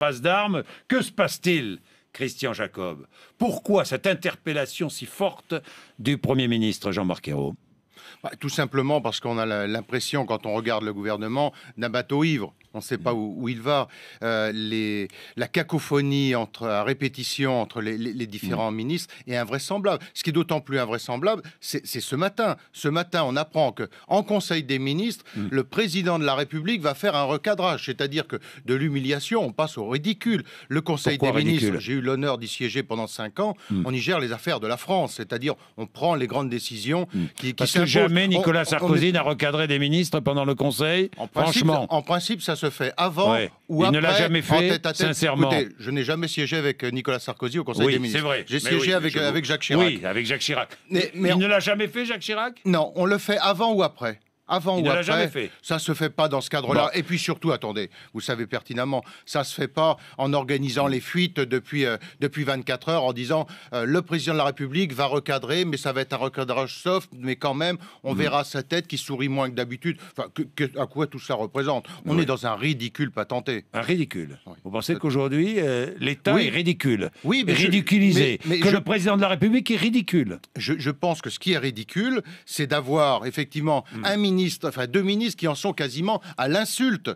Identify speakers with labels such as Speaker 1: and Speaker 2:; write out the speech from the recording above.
Speaker 1: passe d'armes, que se passe-t-il Christian Jacob. Pourquoi cette interpellation si forte du Premier ministre Jean-Marc Ayrault bah, Tout simplement parce qu'on a l'impression, quand on regarde le gouvernement, d'un bateau ivre. On ne sait mm. pas où, il va. Euh, les, la cacophonie entre, à répétition entre les, différents mm. ministres est invraisemblable. Ce qui est d'autant plus invraisemblable, c'est ce matin. Ce matin, on apprend que en Conseil des ministres, mm. le président de la République va faire un recadrage, c'est-à-dire que de l'humiliation, on passe au ridicule. Le Conseil des ministres, j'ai eu l'honneur d'y siéger pendant cinq ans, on y gère les affaires de la France, c'est-à-dire on prend les grandes décisions qui, qui Parce que jamais Nicolas Sarkozy n'a recadré des ministres pendant le Conseil. En Franchement, en principe, ça se fait avant ou après. Il ne l'a jamais fait, sincèrement. je n'ai jamais siégé avec euh, Nicolas Sarkozy au Conseil des ministres. c'est vrai. J'ai siégé avec, euh, avec Jacques Chirac. Oui, avec Jacques Chirac. Mais, il ne l'a jamais fait, Jacques Chirac Non, on le fait avant ou après avant ou après. fait. Ça se fait pas dans ce cadre-là. Et puis surtout, attendez, vous savez pertinemment, ça se fait pas en organisant mm. les fuites depuis euh, depuis 24 heures en disant euh, le président de la République va recadrer, mais ça va être un recadrage soft, mais quand même, on mm. verra sa tête qui sourit moins que d'habitude. Enfin, à quoi tout ça représente On est dans un ridicule patenté. Un ridicule. Vous pensez qu'aujourd'hui euh, l'État est ridicule Oui, mais ridiculisé. mais, que le président de la République est ridicule. Je, pense que ce qui est ridicule, c'est d'avoir effectivement mm. un ministre enfin deux ministres qui en sont quasiment à l'insulte.